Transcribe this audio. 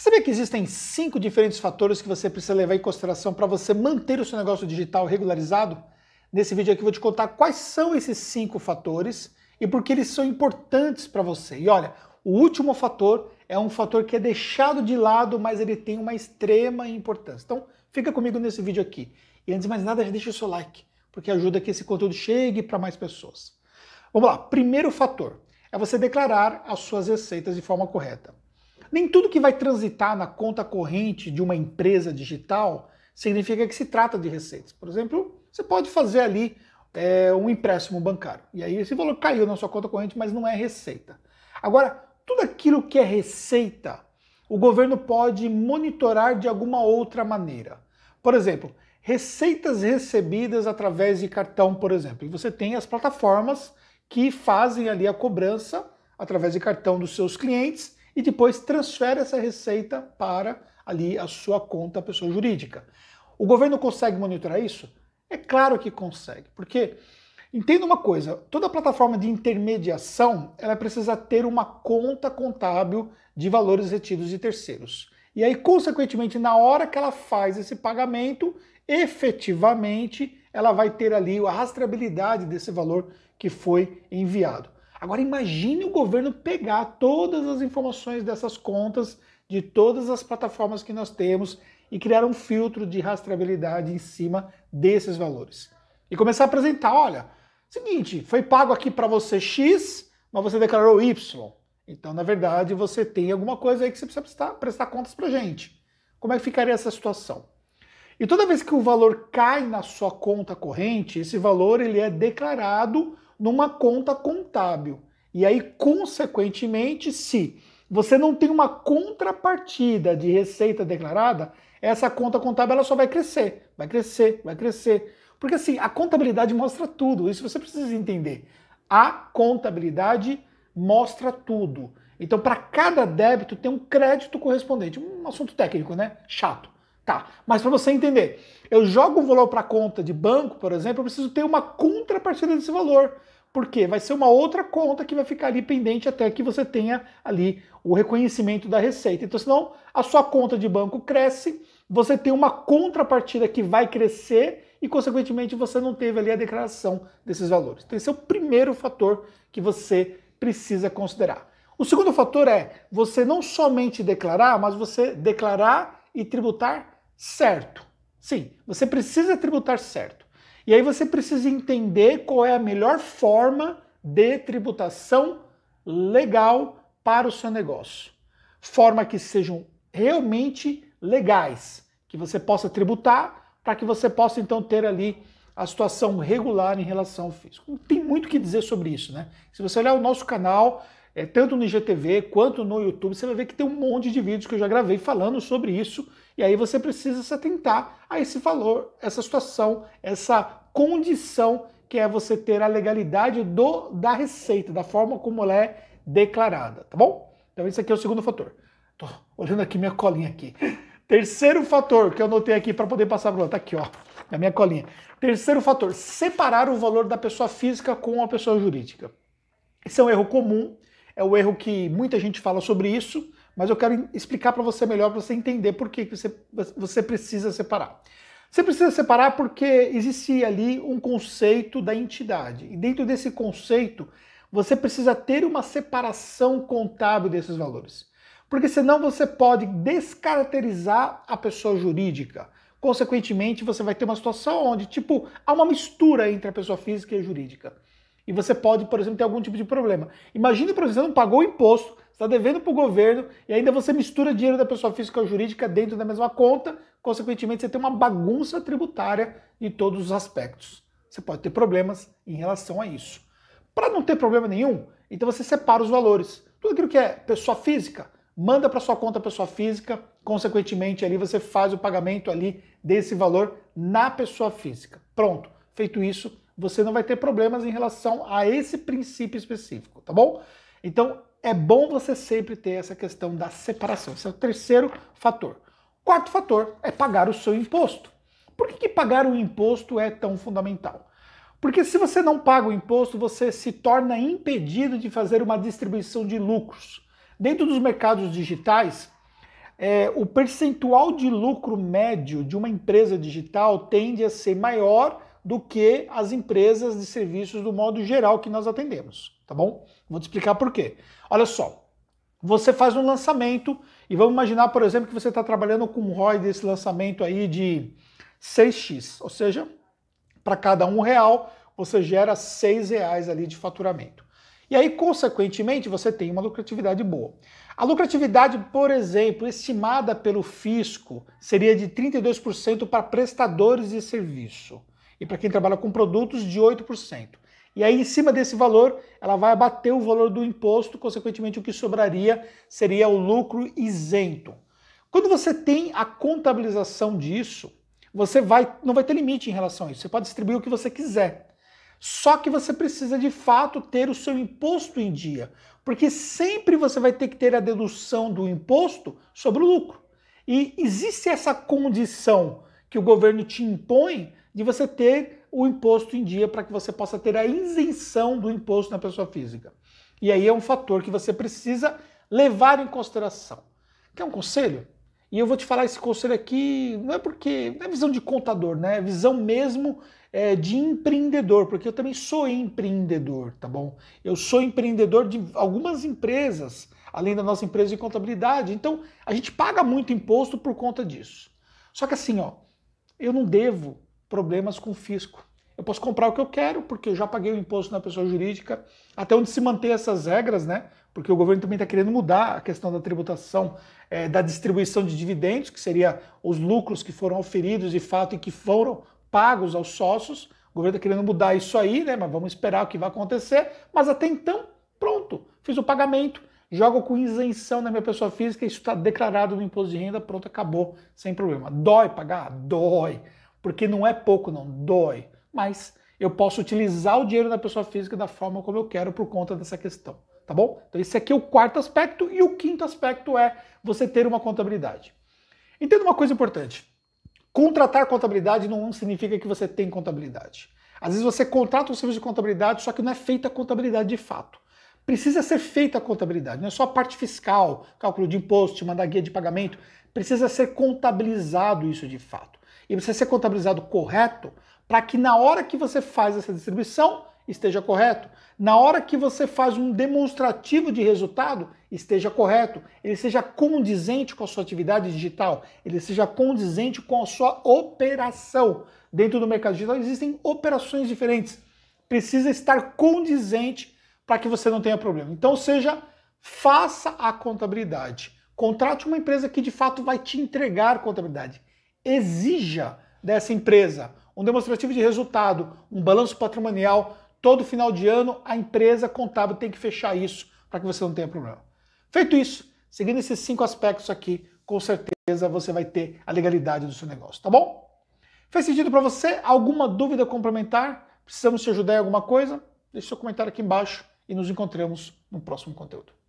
Sabia que existem cinco diferentes fatores que você precisa levar em consideração para você manter o seu negócio digital regularizado? Nesse vídeo aqui eu vou te contar quais são esses cinco fatores e por que eles são importantes para você. E olha, o último fator é um fator que é deixado de lado, mas ele tem uma extrema importância. Então, fica comigo nesse vídeo aqui. E antes de mais nada, já deixa o seu like, porque ajuda que esse conteúdo chegue para mais pessoas. Vamos lá, primeiro fator é você declarar as suas receitas de forma correta. Nem tudo que vai transitar na conta corrente de uma empresa digital significa que se trata de receitas. Por exemplo, você pode fazer ali é, um empréstimo bancário. E aí esse valor caiu na sua conta corrente, mas não é receita. Agora, tudo aquilo que é receita, o governo pode monitorar de alguma outra maneira. Por exemplo, receitas recebidas através de cartão, por exemplo. E você tem as plataformas que fazem ali a cobrança através de cartão dos seus clientes e depois transfere essa receita para ali a sua conta pessoa jurídica. O governo consegue monitorar isso? É claro que consegue, porque entenda uma coisa, toda plataforma de intermediação, ela precisa ter uma conta contábil de valores retidos de terceiros. E aí, consequentemente, na hora que ela faz esse pagamento, efetivamente ela vai ter ali a rastreabilidade desse valor que foi enviado. Agora imagine o governo pegar todas as informações dessas contas de todas as plataformas que nós temos e criar um filtro de rastreabilidade em cima desses valores. E começar a apresentar, olha, seguinte, foi pago aqui para você X, mas você declarou Y. Então, na verdade, você tem alguma coisa aí que você precisa prestar, prestar contas para gente. Como é que ficaria essa situação? E toda vez que o valor cai na sua conta corrente, esse valor ele é declarado numa conta contábil. E aí, consequentemente, se você não tem uma contrapartida de receita declarada, essa conta contábil ela só vai crescer, vai crescer, vai crescer. Porque assim, a contabilidade mostra tudo, isso você precisa entender. A contabilidade mostra tudo. Então, para cada débito tem um crédito correspondente. Um assunto técnico, né? Chato. Tá, mas para você entender, eu jogo um valor para conta de banco, por exemplo, eu preciso ter uma contrapartida desse valor. porque Vai ser uma outra conta que vai ficar ali pendente até que você tenha ali o reconhecimento da receita. Então, senão a sua conta de banco cresce, você tem uma contrapartida que vai crescer e, consequentemente, você não teve ali a declaração desses valores. Então, esse é o primeiro fator que você precisa considerar. O segundo fator é você não somente declarar, mas você declarar e tributar certo. Sim, você precisa tributar certo. E aí você precisa entender qual é a melhor forma de tributação legal para o seu negócio. Forma que sejam realmente legais, que você possa tributar para que você possa então ter ali a situação regular em relação ao fisco. Tem muito que dizer sobre isso, né? Se você olhar o nosso canal, é, tanto no IGTV quanto no YouTube, você vai ver que tem um monte de vídeos que eu já gravei falando sobre isso e aí você precisa se atentar a esse valor, essa situação, essa condição que é você ter a legalidade do da receita, da forma como ela é declarada, tá bom? Então esse aqui é o segundo fator. Tô olhando aqui minha colinha aqui. Terceiro fator que eu notei aqui para poder passar para o tá aqui, ó, na minha colinha. Terceiro fator, separar o valor da pessoa física com a pessoa jurídica. Esse é um erro comum, é o um erro que muita gente fala sobre isso, mas eu quero explicar para você melhor, para você entender por que você, você precisa separar. Você precisa separar porque existe ali um conceito da entidade. E dentro desse conceito, você precisa ter uma separação contábil desses valores. Porque senão você pode descaracterizar a pessoa jurídica. Consequentemente, você vai ter uma situação onde, tipo, há uma mistura entre a pessoa física e a jurídica. E você pode, por exemplo, ter algum tipo de problema. Imagine, por exemplo, você não pagou o imposto, está devendo para o governo e ainda você mistura dinheiro da pessoa física ou jurídica dentro da mesma conta, consequentemente você tem uma bagunça tributária em todos os aspectos. Você pode ter problemas em relação a isso. Para não ter problema nenhum, então você separa os valores. Tudo aquilo que é pessoa física, manda para sua conta pessoa física, consequentemente ali você faz o pagamento ali desse valor na pessoa física. Pronto. Feito isso, você não vai ter problemas em relação a esse princípio específico, tá bom? Então, é bom você sempre ter essa questão da separação. Esse é o terceiro fator. Quarto fator é pagar o seu imposto. Por que, que pagar o imposto é tão fundamental? Porque se você não paga o imposto, você se torna impedido de fazer uma distribuição de lucros. Dentro dos mercados digitais, é, o percentual de lucro médio de uma empresa digital tende a ser maior do que as empresas de serviços do modo geral que nós atendemos tá bom? Vou te explicar por quê. Olha só, você faz um lançamento e vamos imaginar, por exemplo, que você está trabalhando com um ROI desse lançamento aí de 6x, ou seja, para cada um real você gera 6 reais ali de faturamento. E aí, consequentemente, você tem uma lucratividade boa. A lucratividade, por exemplo, estimada pelo fisco, seria de 32% para prestadores de serviço e para quem trabalha com produtos de 8%. E aí, em cima desse valor, ela vai abater o valor do imposto, consequentemente, o que sobraria seria o lucro isento. Quando você tem a contabilização disso, você vai, não vai ter limite em relação a isso. Você pode distribuir o que você quiser. Só que você precisa de fato ter o seu imposto em dia, porque sempre você vai ter que ter a dedução do imposto sobre o lucro. E existe essa condição que o governo te impõe de você ter o imposto em dia para que você possa ter a isenção do imposto na pessoa física. E aí é um fator que você precisa levar em consideração. Quer um conselho? E eu vou te falar esse conselho aqui, não é porque. Não é visão de contador, né? É visão mesmo é, de empreendedor, porque eu também sou empreendedor, tá bom? Eu sou empreendedor de algumas empresas, além da nossa empresa de contabilidade. Então, a gente paga muito imposto por conta disso. Só que assim, ó, eu não devo problemas com o fisco. Eu posso comprar o que eu quero, porque eu já paguei o imposto na pessoa jurídica. Até onde se manter essas regras, né? Porque o governo também está querendo mudar a questão da tributação, é, da distribuição de dividendos, que seria os lucros que foram oferidos de fato e que foram pagos aos sócios. O governo está querendo mudar isso aí, né? Mas vamos esperar o que vai acontecer. Mas até então, pronto, fiz o pagamento, jogo com isenção na minha pessoa física, isso está declarado no imposto de renda, pronto, acabou, sem problema. Dói pagar? Dói porque não é pouco, não, dói. Mas eu posso utilizar o dinheiro da pessoa física da forma como eu quero por conta dessa questão, tá bom? Então esse aqui é o quarto aspecto e o quinto aspecto é você ter uma contabilidade. Entenda uma coisa importante. Contratar contabilidade não significa que você tem contabilidade. Às vezes você contrata um serviço de contabilidade, só que não é feita a contabilidade de fato. Precisa ser feita a contabilidade, não é só a parte fiscal, cálculo de imposto, mandar guia de pagamento. Precisa ser contabilizado isso de fato e precisa ser contabilizado correto para que na hora que você faz essa distribuição esteja correto, na hora que você faz um demonstrativo de resultado esteja correto, ele seja condizente com a sua atividade digital, ele seja condizente com a sua operação. Dentro do mercado digital existem operações diferentes. Precisa estar condizente para que você não tenha problema. Então, seja faça a contabilidade. Contrate uma empresa que de fato vai te entregar contabilidade exija dessa empresa um demonstrativo de resultado, um balanço patrimonial. Todo final de ano, a empresa contábil tem que fechar isso para que você não tenha problema. Feito isso, seguindo esses cinco aspectos aqui, com certeza você vai ter a legalidade do seu negócio, tá bom? Fez sentido para você? Alguma dúvida complementar? Precisamos te ajudar em alguma coisa? Deixe seu comentário aqui embaixo e nos encontramos no próximo conteúdo.